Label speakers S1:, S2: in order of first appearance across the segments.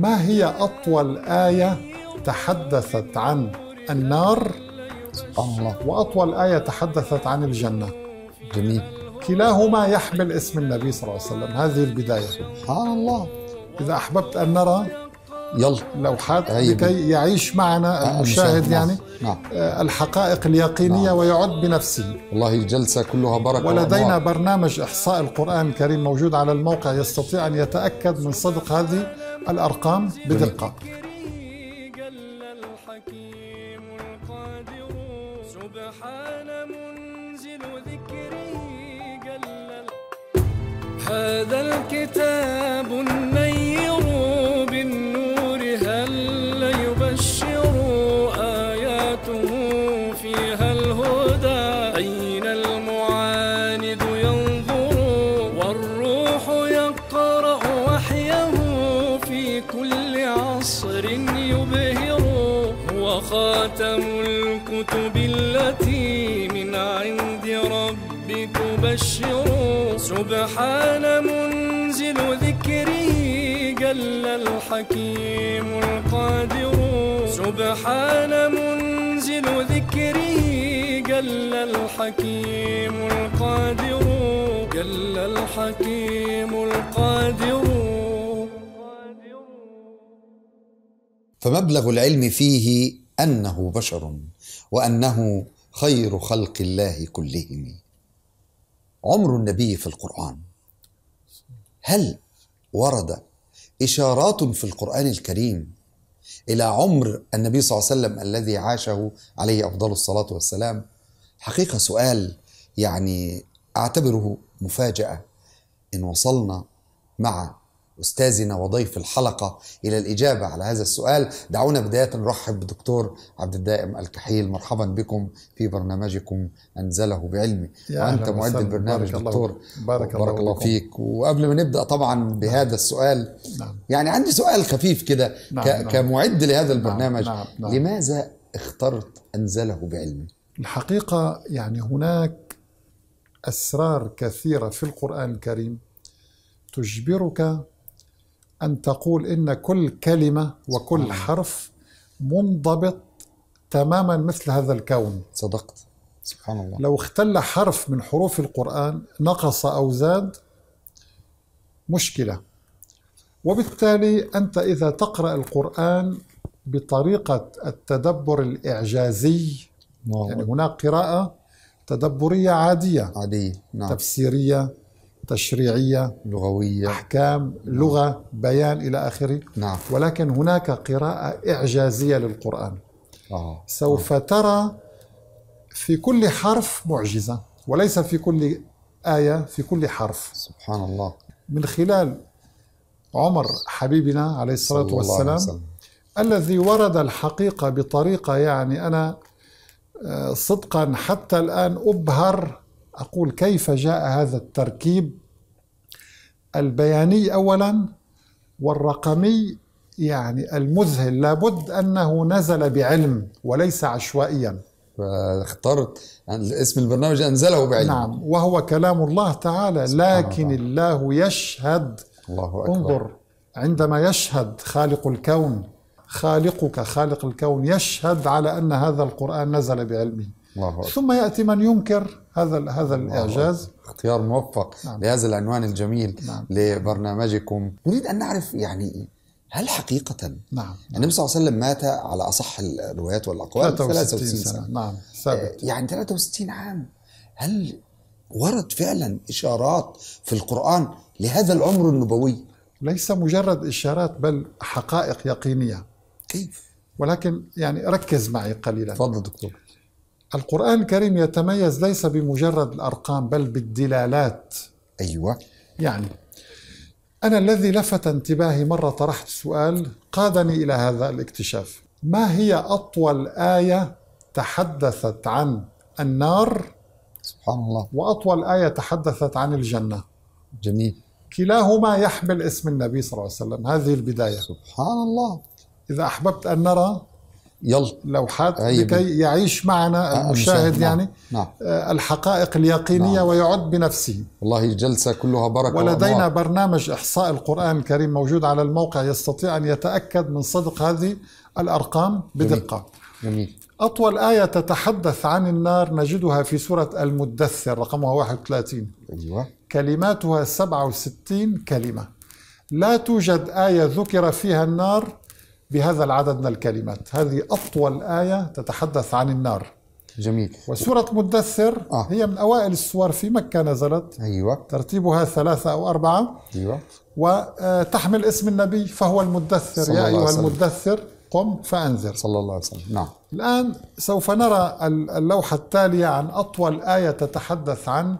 S1: ما هي أطول آية تحدثت عن النار؟ الله وأطول آية تحدثت عن الجنة جميل كلاهما يحمل اسم النبي صلى الله عليه وسلم هذه البداية سبحان الله إذا أحببت أن نرى يلا لوحات لكي يعيش معنا آه، المشاهد يعني نعم. آه، الحقائق اليقينية نعم. ويعد بنفسه والله الجلسة كلها بركة ولدينا وأموار. برنامج إحصاء القرآن الكريم موجود على الموقع يستطيع أن يتأكد من صدق هذه الأرقام بدقة
S2: سبحان منزل هذا الكتاب النبي سبحان منزل ذكره جل الحكيم القادر سبحان منزل ذكره جل الحكيم القادر جل الحكيم القادر
S3: فمبلغ العلم فيه انه بشر وانه خير خلق الله كلهم عمر النبي في القرآن هل ورد إشارات في القرآن الكريم إلى عمر النبي صلى الله عليه وسلم الذي عاشه عليه أفضل الصلاة والسلام حقيقة سؤال يعني أعتبره مفاجأة إن وصلنا مع أستاذنا وضيف الحلقة إلى الإجابة على هذا السؤال دعونا بداية نرحب بدكتور عبد الدائم الكحيل مرحبا بكم في برنامجكم أنزله بعلمي وأنت معد البرنامج بارك دكتور الله. بارك, الله, بارك الله فيك وقبل ما نبدأ طبعا بهذا نعم. السؤال نعم. يعني عندي سؤال خفيف كده نعم. ك... نعم. كمعد لهذا نعم، البرنامج نعم. نعم. لماذا اخترت أنزله بعلمي الحقيقة يعني هناك أسرار كثيرة في
S1: القرآن الكريم تجبرك أن تقول إن كل كلمة وكل حرف منضبط تماما مثل هذا الكون صدقت سبحان الله لو اختل حرف من حروف القرآن نقص أو زاد مشكلة وبالتالي أنت إذا تقرأ القرآن بطريقة التدبر الإعجازي يعني هناك قراءة تدبرية عادية عادية نعم. تفسيرية تشريعية
S3: لغوية
S1: أحكام نعم. لغة بيان إلى آخره نعم. ولكن هناك قراءة إعجازية للقرآن آه. سوف آه. ترى في كل حرف معجزة وليس في كل آية في كل
S3: حرف سبحان الله
S1: من خلال عمر حبيبنا عليه الصلاة والسلام عليه الذي ورد الحقيقة بطريقة يعني أنا آه، صدقا حتى الآن أبهر أقول كيف جاء هذا التركيب البياني أولا والرقمي يعني المذهل لابد أنه نزل بعلم وليس عشوائيا اخترت اسم البرنامج أنزله بعلم نعم وهو كلام الله تعالى لكن الله. الله يشهد الله أكبر. انظر عندما يشهد خالق الكون خالقك خالق الكون يشهد على أن هذا القرآن نزل
S3: بعلمه الله ثم
S1: ياتي من ينكر هذا هذا الاعجاز
S3: اختيار موفق نعم. لهذا العنوان الجميل نعم. لبرنامجكم نريد ان نعرف يعني هل حقيقة نعم النبي صلى الله عليه وسلم مات على أصح الروايات والأقوال 63 سنة. سنة نعم آه، ثابت يعني 63 عام هل ورد فعلا إشارات في القرآن لهذا العمر النبوي ليس مجرد إشارات بل
S1: حقائق يقينية كيف ولكن يعني ركز معي قليلا تفضل دكتور القرآن الكريم يتميز ليس بمجرد الأرقام بل بالدلالات أيوة يعني أنا الذي لفت انتباهي مرة طرحت سؤال قادني إلى هذا الاكتشاف ما هي أطول آية تحدثت عن النار سبحان الله وأطول آية تحدثت عن الجنة جميل كلاهما يحمل اسم النبي صلى الله عليه وسلم هذه البداية سبحان الله إذا أحببت أن نرى يلا لوحات طيب. لكي يعيش معنا آه، المشاهد نعم. يعني نعم. آه، الحقائق اليقينية نعم. ويعد بنفسه والله الجلسة
S3: كلها بركة ولدينا وأنوار.
S1: برنامج إحصاء القرآن الكريم موجود على الموقع يستطيع أن يتأكد من صدق هذه الأرقام بدقة جميل. جميل. أطول آية تتحدث عن النار نجدها في سورة المدثر رقمها 31 أيوة. كلماتها 67 كلمة لا توجد آية ذكر فيها النار بهذا العدد من الكلمات هذه أطول آية تتحدث عن النار جميل وسورة مدثر آه. هي من أوائل السور في مكة نزلت أيوة ترتيبها ثلاثة أو أربعة أيوة وتحمل آه، اسم النبي فهو المدثر يا أيها المدثر قم فأنذر صلى الله عليه وسلم نعم الآن سوف نرى اللوحة التالية عن أطول آية تتحدث عن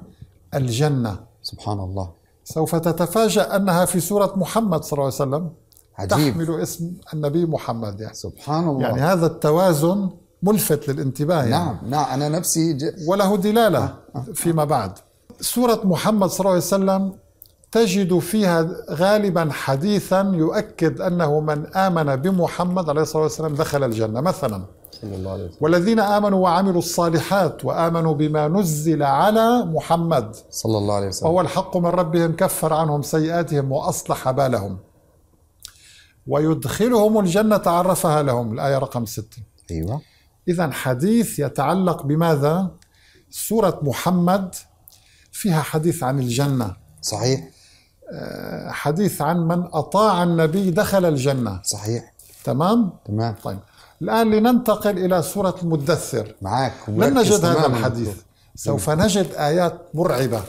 S1: الجنة سبحان الله سوف تتفاجأ أنها في سورة محمد صلى الله عليه وسلم عجيب. تحمل اسم النبي محمد يعني سبحان الله يعني هذا التوازن ملفت للانتباه يعني. نعم نعم أنا نفسي ج... وله دلالة آه. آه. فيما بعد سورة محمد صلى الله عليه وسلم تجد فيها غالبا حديثا يؤكد أنه من آمن بمحمد عليه الصلاة والسلام دخل الجنة مثلا صلى الله عليه وسلم. والذين آمنوا وعملوا الصالحات وآمنوا بما نزل على محمد صلى الله عليه وسلم وهو الحق من ربهم كفر عنهم سيئاتهم وأصلح بالهم ويدخلهم الجنة عرفها لهم الآية رقم ستة أيوة إذا حديث يتعلق بماذا؟ سورة محمد فيها حديث عن الجنة صحيح آه، حديث عن من أطاع النبي دخل الجنة صحيح تمام؟ تمام طيب الآن لننتقل إلى سورة المدثر معك لن نجد هذا الحديث سوف نجد آيات مرعبة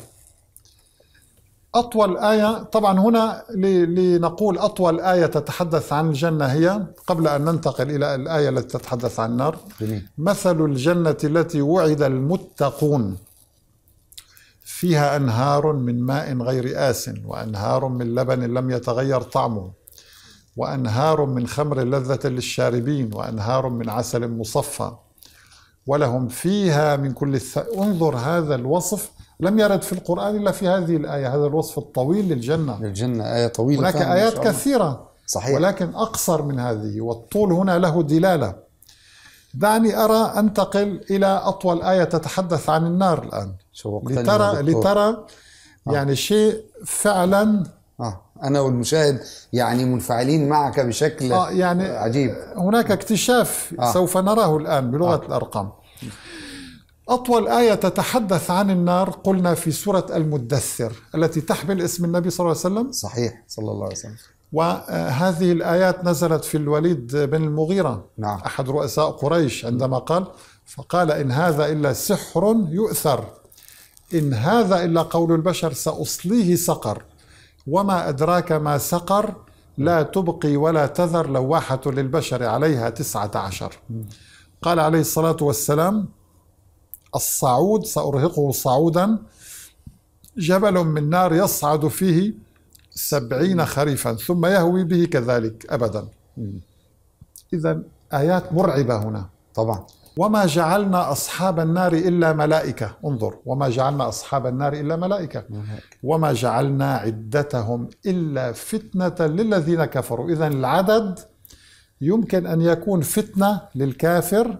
S1: أطول آية طبعا هنا لنقول أطول آية تتحدث عن الجنة هي قبل أن ننتقل إلى الآية التي تتحدث عن النار جميل. مثل الجنة التي وعد المتقون فيها أنهار من ماء غير آس وأنهار من لبن لم يتغير طعمه وأنهار من خمر لذة للشاربين وأنهار من عسل مصفى ولهم فيها من كل الث... انظر هذا الوصف لم يرد في القرآن إلا في هذه الآية هذا الوصف الطويل للجنة للجنة آية طويلة هناك آيات كثيرة صحيح ولكن أقصر من هذه والطول هنا له دلالة دعني أرى أنتقل إلى أطول آية تتحدث عن النار الآن لترى لترى آه. يعني آه.
S3: شيء فعلا آه. أنا والمشاهد يعني منفعلين معك بشكل آه يعني عجيب هناك اكتشاف آه. سوف نراه الآن بلغة آه. الأرقام
S1: أطول آية تتحدث عن النار قلنا في سورة المدثر التي تحمل اسم النبي صلى الله عليه وسلم صحيح صلى الله عليه وسلم وهذه الآيات نزلت في الوليد بن المغيرة نعم. أحد رؤساء قريش عندما قال فقال إن هذا إلا سحر يؤثر إن هذا إلا قول البشر سأصليه سقر وما أدراك ما سقر لا تبقي ولا تذر لواحة للبشر عليها تسعة عشر قال عليه الصلاة والسلام الصعود سأرهقه صعودا جبل من نار يصعد فيه سبعين خريفا ثم يهوي به كذلك أبدا إذا آيات مرعبة هنا طبعا وما جعلنا أصحاب النار إلا ملائكة انظر وما جعلنا أصحاب النار إلا ملائكة وما جعلنا عدتهم إلا فتنة للذين كفروا إذا العدد يمكن أن يكون فتنة للكافر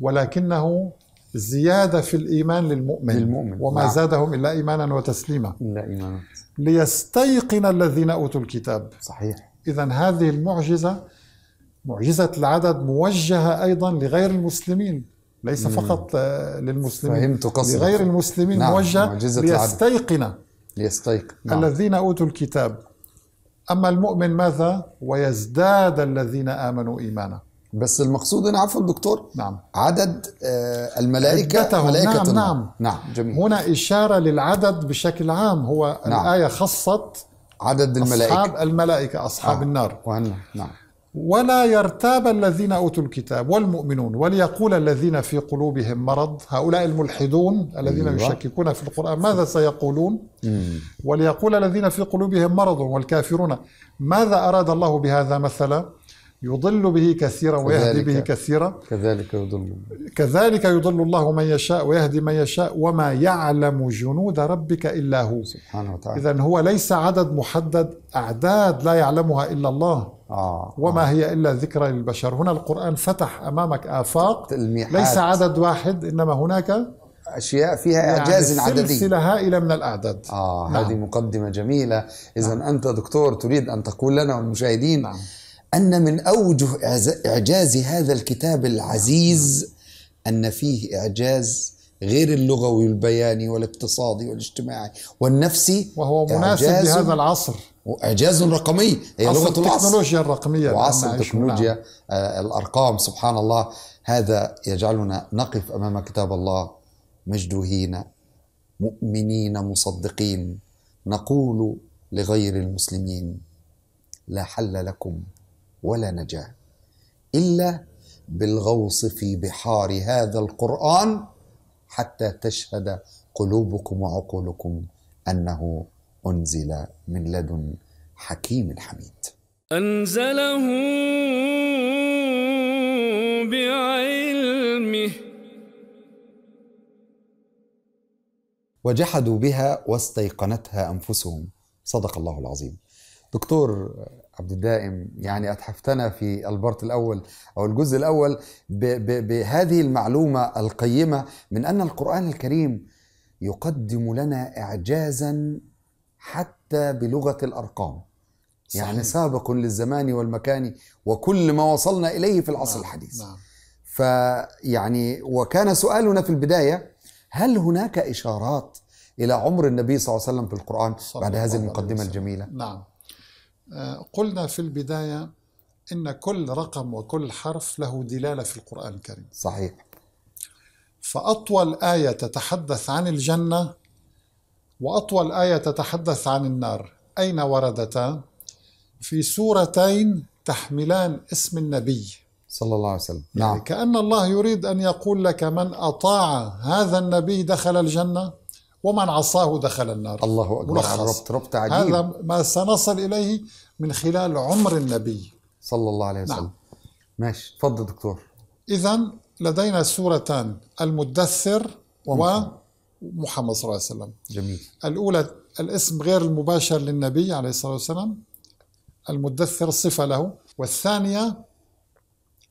S1: ولكنه زيادة في الإيمان للمؤمن, للمؤمن. وما نعم. زادهم إلا إيمانا وتسليما إلا إيمانا ليستيقن الذين أوتوا الكتاب صحيح إذا هذه المعجزة معجزة العدد موجهة أيضا لغير المسلمين ليس فقط آه، للمسلمين فهمت قصدك لغير المسلمين نعم. موجهة ليستيقن ليستيقن نعم. الذين أوتوا الكتاب أما المؤمن ماذا ويزداد الذين آمنوا إيمانا بس المقصود هنا عفوا دكتور نعم عدد
S3: آه، الملائكة نعم، ملائكة نعم, النار. نعم نعم
S1: جميل هنا إشارة للعدد بشكل عام هو نعم. الآية خصت عدد الملائكة أصحاب الملائكة أصحاب آه. النار وهنا. نعم ولا يرتاب الذين أوتوا الكتاب والمؤمنون وليقول الذين في قلوبهم مرض هؤلاء الملحدون الذين أيوة. يشككون في القرآن ماذا سيقولون مم. وليقول الذين في قلوبهم مرض والكافرون ماذا أراد الله بهذا مثلا يضل به كثيرا ويهدي به كثيرا كذلك يضل كذلك يضل الله من يشاء ويهدي من يشاء وما يعلم جنود ربك إلا هو
S3: سبحانه وتعالى إذا
S1: هو ليس عدد محدد أعداد لا يعلمها إلا الله آه وما آه. هي إلا ذكرى للبشر هنا القرآن فتح أمامك آفاق تلميحات. ليس عدد واحد إنما هناك
S3: اشياء فيها يعني اعجاز يعني عددي سلسله هائله من الاعداد اه نعم. هذه مقدمه جميله اذا نعم. انت دكتور تريد ان تقول لنا والمشاهدين نعم. أن من أوجه إعجاز هذا الكتاب العزيز أن فيه إعجاز غير اللغوي والبياني والاقتصادي والاجتماعي والنفسي وهو مناسب لهذا العصر واعجاز رقمي هي عصر لغه العصر التكنولوجيا الرقميه وعصر التكنولوجيا نعم. آه، الارقام سبحان الله هذا يجعلنا نقف امام كتاب الله مجدوهين مؤمنين مصدقين نقول لغير المسلمين لا حل لكم ولا نجاة إلا بالغوص في بحار هذا القرآن حتى تشهد قلوبكم وعقولكم أنه أنزل من لدن حكيم حميد
S2: أنزله بعلمه
S3: وجحدوا بها واستيقنتها أنفسهم صدق الله العظيم دكتور عبد الدائم يعني أتحفتنا في البارت الأول أو الجزء الأول بهذه المعلومة القيمة من أن القرآن الكريم يقدم لنا إعجازا حتى بلغة الأرقام يعني صحيح. يعني سابق للزمان والمكان وكل ما وصلنا إليه في العصر نعم. الحديث نعم. فيعني وكان سؤالنا في البداية هل هناك إشارات إلى عمر النبي صلى الله عليه وسلم في القرآن بعد هذه المقدمة الجميلة
S1: نعم آه، قلنا في البداية إن كل رقم وكل حرف له دلالة في القرآن الكريم صحيح فأطول آية تتحدث عن الجنة وأطول آية تتحدث عن النار أين وردتا؟ في سورتين تحملان اسم النبي صلى الله عليه وسلم يعني نعم. كأن الله يريد أن يقول لك من أطاع هذا النبي دخل الجنة ومن عصاه دخل النار الله أكبر ربط ربط عجيب هذا ما سنصل إليه من خلال عمر النبي
S3: صلى الله عليه وسلم نعم. ماشي تفضل دكتور
S1: إذا لدينا سورتان المدثر ومحمد صلى الله عليه وسلم جميل الأولى الاسم غير المباشر للنبي عليه الصلاة والسلام المدثر صفة له والثانية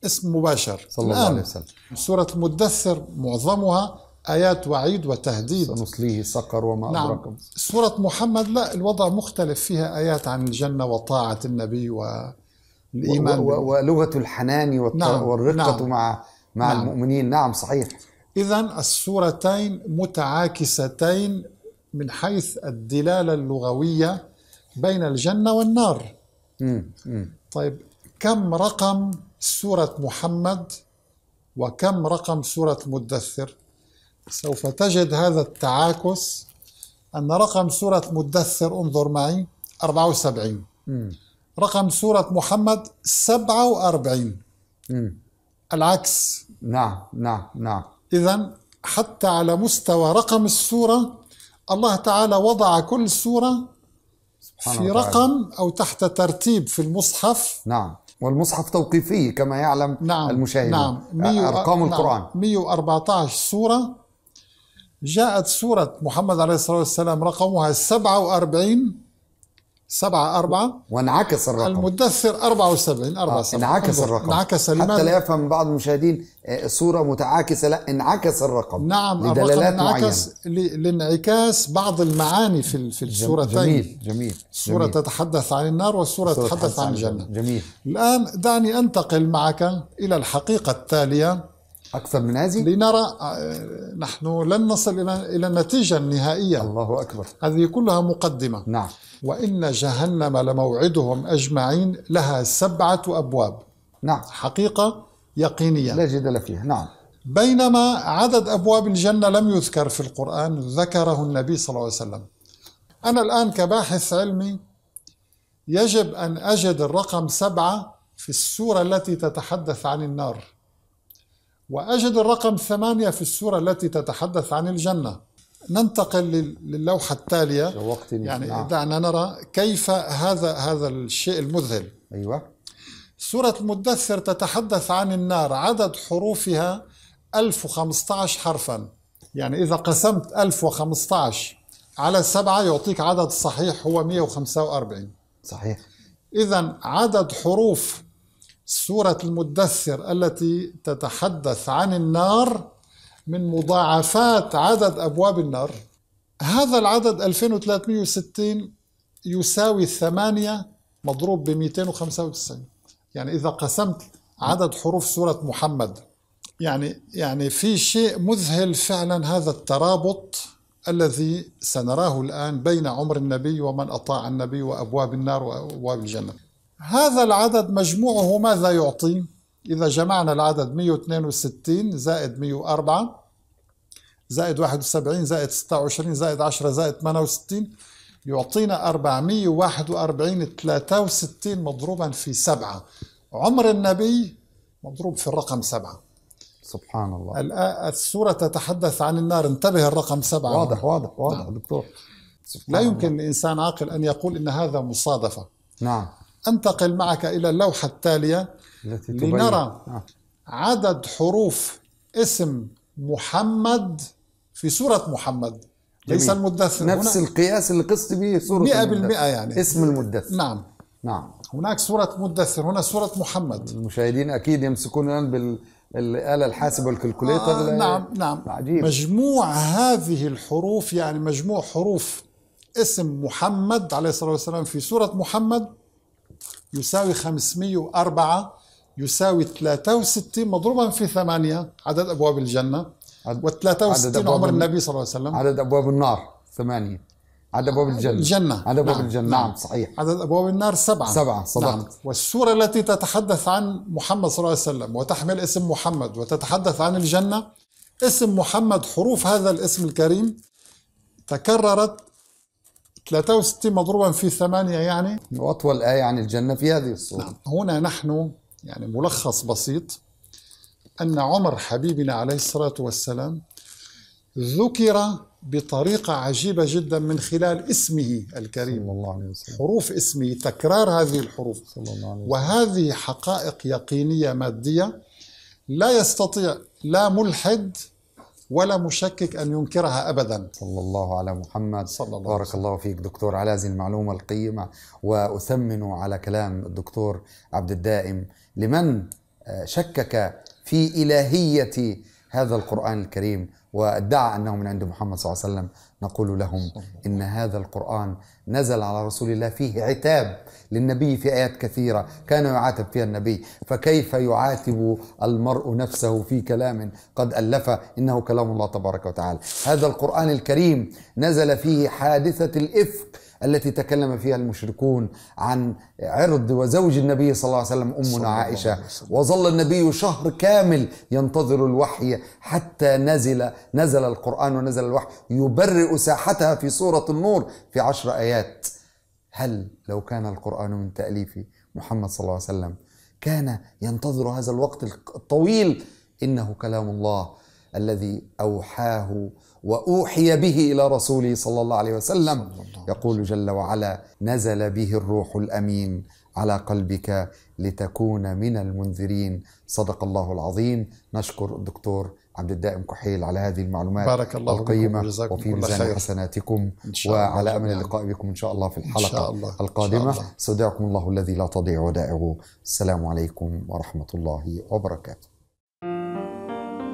S1: اسم مباشر صلى الله عليه وسلم سورة المدثر معظمها آيات وعيد وتهديد سنصليه سقر وما نعم. أدركم سورة محمد لا الوضع مختلف فيها آيات عن الجنة وطاعة النبي والإيمان و... و... ولغة الحنان والت... نعم. نعم. والرقة نعم. مع مع نعم. المؤمنين نعم صحيح إذا السورتين متعاكستين من حيث الدلالة اللغوية بين الجنة والنار مم. مم. طيب كم رقم سورة محمد وكم رقم سورة مدثر سوف تجد هذا التعاكس أن رقم سورة مدثر انظر معي 74 رقم سورة محمد 47 العكس نعم نعم نعم إذا حتى على مستوى رقم السورة الله تعالى وضع كل سورة في رقم أو تحت ترتيب في المصحف
S3: نعم والمصحف توقيفي كما يعلم نعم المشاهدون نعم أرقام نعم القرآن
S1: 114 سورة جاءت سورة محمد عليه الصلاة والسلام رقمها
S3: 47 سبعة أربعة وانعكس الرقم المدثر 74 أربعة آه انعكس الرقم انعكس حتى لا يفهم بعض المشاهدين صورة آه، متعاكسة لا انعكس الرقم نعم لدلالات الرقم انعكس لانعكاس بعض المعاني في في السورتين جميل جميل سورة
S1: تتحدث عن النار والسورة تتحدث عن الجنة
S3: جميل الآن
S1: دعني أنتقل معك إلى الحقيقة التالية أكثر من هذه؟ لنرى آه، نحن لن نصل إلى إلى النتيجة النهائية الله أكبر هذه كلها مقدمة نعم وإن جهنم لموعدهم أجمعين لها سبعة أبواب نعم حقيقة يقينية لا جدل فيها نعم بينما عدد أبواب الجنة لم يذكر في القرآن ذكره النبي صلى الله عليه وسلم أنا الآن كباحث علمي يجب أن أجد الرقم سبعة في السورة التي تتحدث عن النار وأجد الرقم ثمانية في السورة التي تتحدث عن الجنة ننتقل للوحة التالية يعني نعم. دعنا نرى كيف هذا هذا الشيء المذهل أيوة سورة المدثر تتحدث عن النار عدد حروفها 1015 حرفا يعني إذا قسمت 1015 على سبعة يعطيك عدد صحيح هو 145 صحيح إذا عدد حروف سورة المدثر التي تتحدث عن النار من مضاعفات عدد أبواب النار هذا العدد 2360 يساوي 8 مضروب ب 295 يعني إذا قسمت عدد حروف سورة محمد يعني يعني في شيء مذهل فعلا هذا الترابط الذي سنراه الآن بين عمر النبي ومن أطاع النبي وأبواب النار وأبواب الجنة هذا العدد مجموعه ماذا يعطي؟ إذا جمعنا العدد 162 زائد 104 زائد 71 زائد 26 زائد 10 زائد 68 يعطينا 441 63 مضروبا في 7 عمر النبي مضروب في الرقم 7
S3: سبحان الله
S1: الآن السورة تتحدث عن النار انتبه الرقم 7 واضح واضح واضح نعم. دكتور لا يمكن لإنسان عاقل أن يقول إن هذا مصادفة نعم أنتقل معك إلى اللوحة التالية
S3: التي لنرى لنرى آه.
S1: عدد حروف اسم محمد في سورة محمد جميل. ليس المدثر نفس هنا القياس اللي قست
S3: به سورة 100% يعني اسم المدثر نعم نعم هناك سورة مدثر هنا سورة محمد المشاهدين أكيد يمسكون الآن بالآلة الحاسبة والكالكوليتر آه نعم
S1: نعم عجيب. مجموع هذه الحروف يعني مجموع حروف اسم محمد عليه الصلاة والسلام في سورة محمد يساوي 504 يساوي 63 مضروبا في 8 عدد ابواب الجنه و63 عمر النبي صلى الله عليه وسلم عدد ابواب النار 8 عدد ابواب الجنه الجنه عدد ابواب نعم. الجنه نعم, نعم، صحيح عدد ابواب النار سبعه سبعه صدقت نعم. والسوره التي تتحدث عن محمد صلى الله عليه وسلم وتحمل اسم محمد وتتحدث عن الجنه اسم محمد حروف هذا الاسم الكريم تكررت 63 مضروبا في 8 يعني واطول ايه عن الجنه في هذه الصوره نعم هنا نحن يعني ملخص بسيط ان عمر حبيبنا عليه الصلاه والسلام ذكر بطريقه عجيبه جدا من خلال اسمه الكريم صلى الله عليه وسلم. حروف اسمه تكرار هذه الحروف صلى الله عليه وسلم. وهذه حقائق يقينيه ماديه لا يستطيع لا ملحد
S3: ولا مشكك أن ينكرها أبدا صلى الله على محمد صلى الله بارك الله فيك دكتور على هذه المعلومة القيمة وأثمن على كلام الدكتور عبد الدائم لمن آه، شكك في إلهية هذا القرآن الكريم وادعى انه من عند محمد صلى الله عليه وسلم نقول لهم ان هذا القران نزل على رسول الله فيه عتاب للنبي في ايات كثيره كان يعاتب فيها النبي فكيف يعاتب المرء نفسه في كلام قد الف انه كلام الله تبارك وتعالى هذا القران الكريم نزل فيه حادثه الافك التي تكلم فيها المشركون عن عرض وزوج النبي صلى الله عليه وسلم امنا عائشه وظل النبي شهر كامل ينتظر الوحي حتى نزل نزل القران ونزل الوحي يبرئ ساحتها في سوره النور في عشر ايات هل لو كان القران من تاليف محمد صلى الله عليه وسلم كان ينتظر هذا الوقت الطويل انه كلام الله الذي اوحاه واوحي به الى رسوله صلى الله عليه وسلم يقول جل وعلا نزل به الروح الامين على قلبك لتكون من المنذرين صدق الله العظيم نشكر الدكتور عبد الدائم كحيل على هذه المعلومات بارك الله القيمة وفي ميزان حسناتكم وعلى أمل اللقاء بكم إن شاء الله في الحلقة الله. القادمة إن شاء الله. استودعكم الله الذي لا تضيع ودائعه السلام عليكم ورحمة الله وبركاته